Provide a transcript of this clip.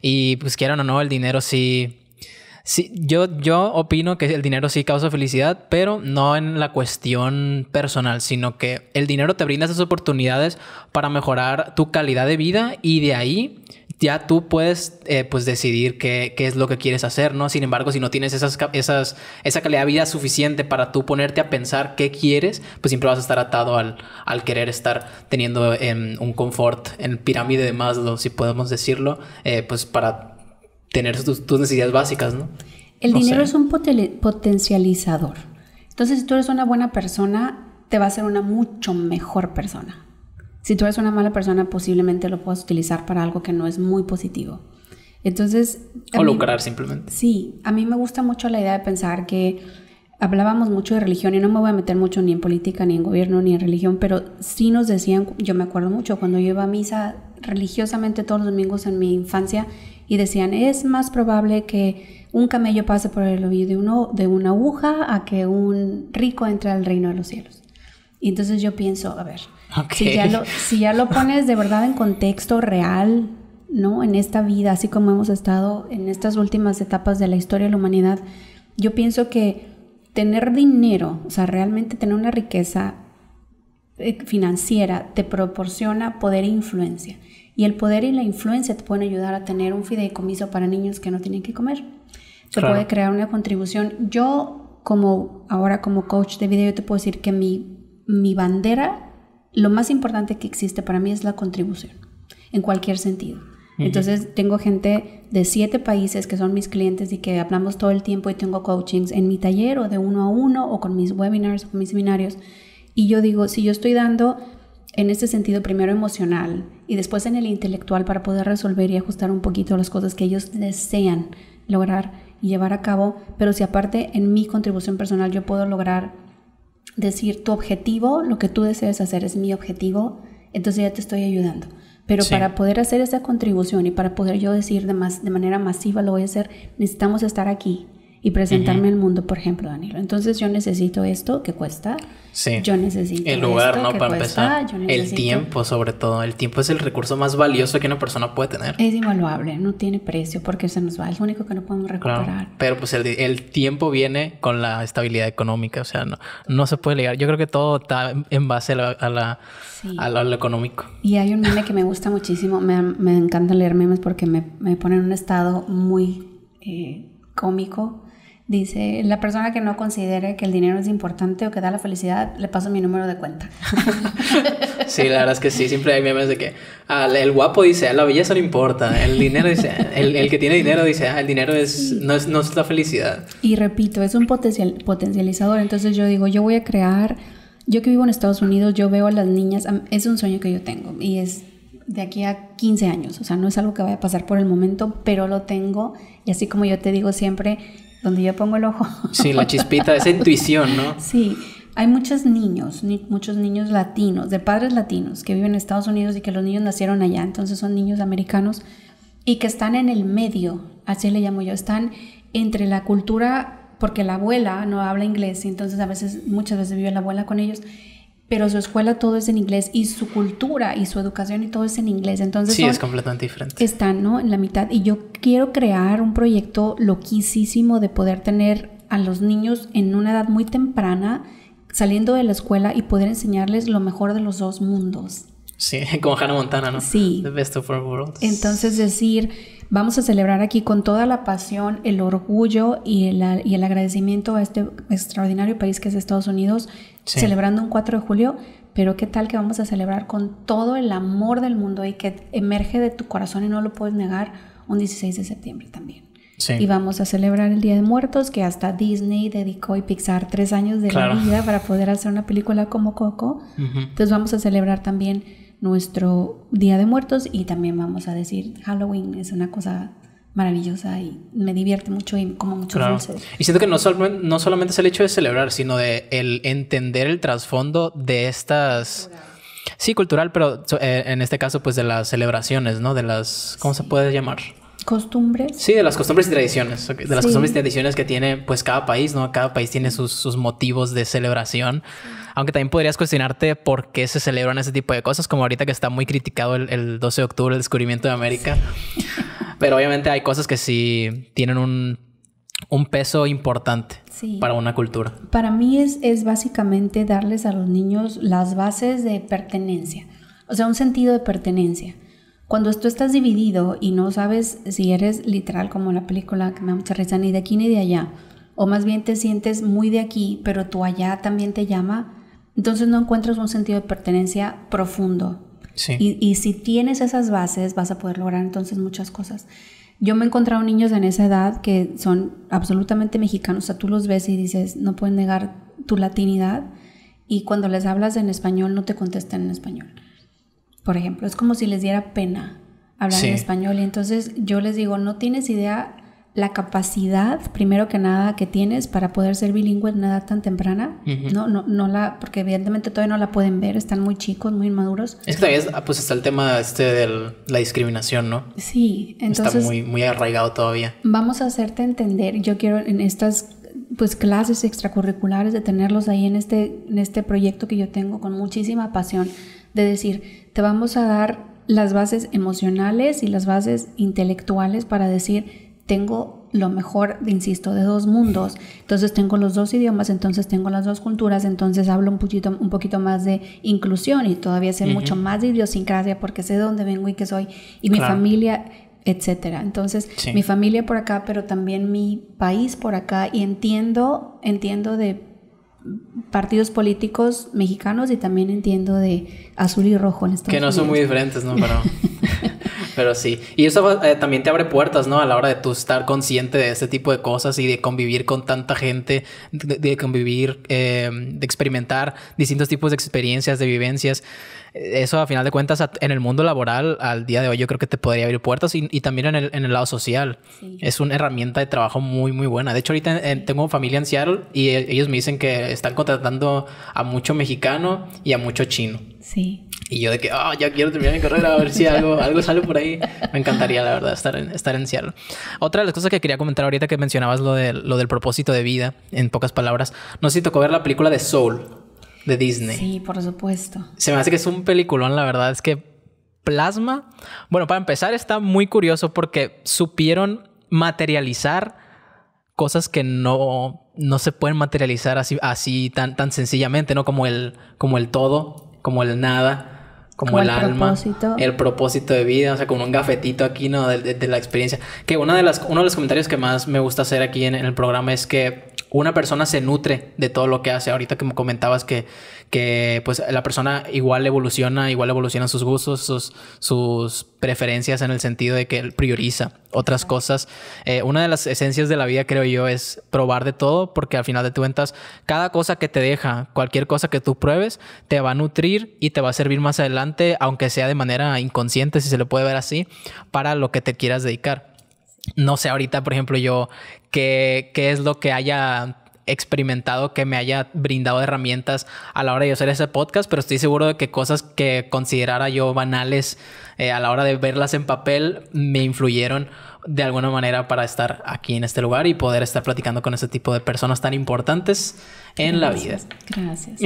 Y pues quieran o no, el dinero sí... yo, yo opino que el dinero sí causa felicidad, pero no en la cuestión personal, sino que el dinero te brinda esas oportunidades para mejorar tu calidad de vida y de ahí ya tú puedes eh, pues decidir qué, qué, es lo que quieres hacer, ¿no? Sin embargo, si no tienes esas, esa calidad de vida suficiente para tú ponerte a pensar qué quieres, pues siempre vas a estar atado al, querer estar teniendo em, un confort en pirámide de Maslow, si podemos decirlo, eh, pues para tener tus, necesidades básicas, ¿no? El dinero es un potencializador. Entonces, si tú eres una buena persona, te va a ser una mucho mejor persona. Si tú eres una mala persona, posiblemente lo puedas utilizar para algo que no es muy positivo. Entonces... O simplemente. Sí, a mí me gusta mucho la idea de pensar que hablábamos mucho de religión y no me voy a meter mucho ni en política, ni en gobierno, ni en religión, pero sí nos decían, yo me acuerdo mucho, cuando yo iba a misa religiosamente todos los domingos en mi infancia y decían, es más probable que un camello pase por el oído de, uno, de una aguja a que un rico entre al reino de los cielos. Y entonces yo pienso, a ver, si, ya lo, si ya lo pones de verdad en contexto real, ¿no? En esta vida, así como hemos estado en estas últimas etapas de la historia de la humanidad, yo pienso que tener dinero, o sea, realmente tener una riqueza eh, financiera te proporciona poder e influencia. Y el poder y la influencia te pueden ayudar a tener un fideicomiso para niños que no tienen que comer. Se puede crear una contribución. Yo, como ahora como coach de video, yo te puedo decir que mi mi bandera, lo más importante que existe para mí es la contribución, en cualquier sentido. Entonces tengo gente de siete países que son mis clientes y que hablamos todo el tiempo y tengo coachings en mi taller o de uno a uno o con mis webinars o con mis seminarios. Y yo digo, si yo estoy dando en este sentido primero emocional y después en el intelectual para poder resolver y ajustar un poquito las cosas que ellos desean lograr y llevar a cabo, pero si aparte en mi contribución personal yo puedo lograr decir tu objetivo, lo que tú deseas hacer es mi objetivo, entonces ya te estoy ayudando. Pero para poder hacer esa contribución y para poder yo decir de manera masiva lo voy a hacer, necesitamos estar aquí y presentarme al mundo, por ejemplo, Danilo. Entonces yo necesito esto que cuesta. Sí. Yo necesito el lugar, esto, ¿no? para empezar. El tiempo, sobre todo. El tiempo es el recurso más valioso que una persona puede tener. Es invaluable, no tiene precio porque se nos va. Es lo único que no podemos recuperar. Pero pues el, el, tiempo viene con la estabilidad económica, o sea, no, no se puede ligar. Yo creo que todo está en base a, la, a, lo, económico. Y hay un meme que me gusta muchísimo. Me, me encanta leer memes porque me, me pone en un estado muy eh, cómico Dice, la persona que no considere que el dinero es importante o que da la felicidad, le paso mi número de cuenta. sí, la verdad es que sí, siempre hay memes de que el guapo dice, a la belleza no importa, el dinero dice, el, que tiene dinero dice, ah, el dinero es, no, es, no la felicidad. Y repito, es un potencial, potencializador, entonces yo digo, yo voy a crear, yo que vivo en Estados Unidos, yo veo a las niñas, es un sueño que yo tengo y es de aquí a 15 años, o sea, no es algo que vaya a pasar por el momento, pero lo tengo y así como yo te digo siempre, donde yo pongo el ojo. Sí, la chispita, esa intuición, ¿no? Sí, hay muchos niños, muchos niños latinos, de padres latinos que viven en Estados Unidos y que los niños nacieron allá, entonces son niños americanos y que están en el medio, así le llamo yo, están entre la cultura, porque la abuela no habla inglés, entonces a veces, muchas veces vive la abuela con ellos pero su escuela todo es en inglés y su cultura y su educación y todo es en inglés. Entonces, sí, es completamente diferente. Están, ¿no? En la mitad. Y yo quiero crear un proyecto loquísimo de poder tener a los niños en una edad muy temprana saliendo de la escuela y poder enseñarles lo mejor de los dos mundos. Sí, como Hannah Montana, ¿no? Sí. The best of worlds. Entonces, decir, vamos a celebrar aquí con toda la pasión, el orgullo y el, y el agradecimiento a este extraordinario país que es Estados Unidos, celebrando un 4 de julio, pero qué tal que vamos a celebrar con todo el amor del mundo y que emerge de tu corazón y no lo puedes negar un 16 de septiembre también. Sí. Y vamos a celebrar el Día de Muertos, que hasta Disney dedicó y Pixar tres años de la vida para poder hacer una película como Coco. Entonces vamos a celebrar también nuestro Día de Muertos y también vamos a decir Halloween es una cosa maravillosa y me divierte mucho y como muchos Y siento que no, sol no solamente es el hecho de celebrar, sino de el entender el trasfondo de estas... Sí, cultural, pero eh, en este caso pues de las celebraciones, ¿no? De las... ¿Cómo se puede llamar? costumbres. Sí, de las costumbres y tradiciones, de las costumbres y tradiciones que tiene pues cada país, ¿no? Cada país tiene sus, motivos de celebración, aunque también podrías cuestionarte por qué se celebran ese tipo de cosas, como ahorita que está muy criticado el, 12 de octubre, el descubrimiento de América, pero obviamente hay cosas que sí tienen un, peso importante para una cultura. Para mí es, es básicamente darles a los niños las bases de pertenencia, o sea, un sentido de pertenencia cuando tú estás dividido y no sabes si eres literal como la película que me da mucha ni de aquí ni de allá, o más bien te sientes muy de aquí, pero tú allá también te llama, entonces no encuentras un sentido de pertenencia profundo. Y, y, si tienes esas bases, vas a poder lograr entonces muchas cosas. Yo me he encontrado niños en esa edad que son absolutamente mexicanos, o sea, tú los ves y dices, no pueden negar tu latinidad, y cuando les hablas en español, no te contestan en español por ejemplo. Es como si les diera pena hablar en español. Y entonces yo les digo, no tienes idea la capacidad, primero que nada, que tienes para poder ser bilingüe en una edad tan temprana. No, no, no la, porque evidentemente todavía no la pueden ver, están muy chicos, muy inmaduros. Es que ah, pues está el tema este de la discriminación, ¿no? Sí, entonces. Está muy, muy arraigado todavía. Vamos a hacerte entender, yo quiero en estas pues clases extracurriculares de tenerlos ahí en este, en este proyecto que yo tengo con muchísima pasión de decir, te vamos a dar las bases emocionales y las bases intelectuales para decir, tengo lo mejor, insisto, de dos mundos. Entonces tengo los dos idiomas, entonces tengo las dos culturas, entonces hablo un poquito, un poquito más de inclusión y todavía sé mucho más de idiosincrasia porque sé de dónde vengo y qué soy y mi familia, etcétera. Entonces mi familia por acá, pero también mi país por acá y entiendo, entiendo de partidos políticos mexicanos y también entiendo de azul y rojo en Estados Que no son muy diferentes, ¿no? Pero, sí. Y eso eh, también te abre puertas, ¿no? A la hora de tú estar consciente de este tipo de cosas y de convivir con tanta gente, de, convivir, eh, de experimentar distintos tipos de experiencias, de vivencias eso a final de cuentas en el mundo laboral al día de hoy yo creo que te podría abrir puertas y, también en el, en el, lado social. Es una herramienta de trabajo muy, muy buena. De hecho, ahorita eh, tengo familia en Seattle y e, ellos me dicen que están contratando a mucho mexicano y a mucho chino. Sí. Y yo de que, ah, ya quiero terminar mi carrera, a ver si algo, algo sale por ahí. Me encantaría, la verdad, estar en, estar en Seattle. Otra de las cosas que quería comentar ahorita que mencionabas lo, de, lo del propósito de vida, en pocas palabras. No sé si tocó ver la película de Soul de Disney. Sí, por supuesto. Se me hace que es un peliculón, la verdad es que plasma. Bueno, para empezar está muy curioso porque supieron materializar cosas que no, no se pueden materializar así, así tan, tan sencillamente, ¿no? Como el, como el todo, como el nada. Como, el el, el alma, propósito. el propósito de vida, o sea, como un gafetito aquí, ¿no? De, la experiencia. Que una de las, uno de los comentarios que más me gusta hacer aquí en el programa es que una persona se nutre de todo lo que hace. Ahorita que me comentabas que, que pues la persona igual evoluciona, igual evolucionan sus gustos, sus, sus preferencias en el sentido de que él prioriza otras cosas. Eh, una de las esencias de la vida, creo yo, es probar de todo, porque al final de cuentas, cada cosa que te deja, cualquier cosa que tú pruebes, te va a nutrir y te va a servir más adelante, aunque sea de manera inconsciente, si se lo puede ver así, para lo que te quieras dedicar. No sé, ahorita, por ejemplo, yo qué, es lo que haya experimentado que me haya brindado herramientas a la hora de hacer ese podcast, pero estoy seguro de que cosas que considerara yo banales eh, a la hora de verlas en papel me influyeron de alguna manera para estar aquí en este lugar y poder estar platicando con este tipo de personas tan importantes en la vida. Gracias.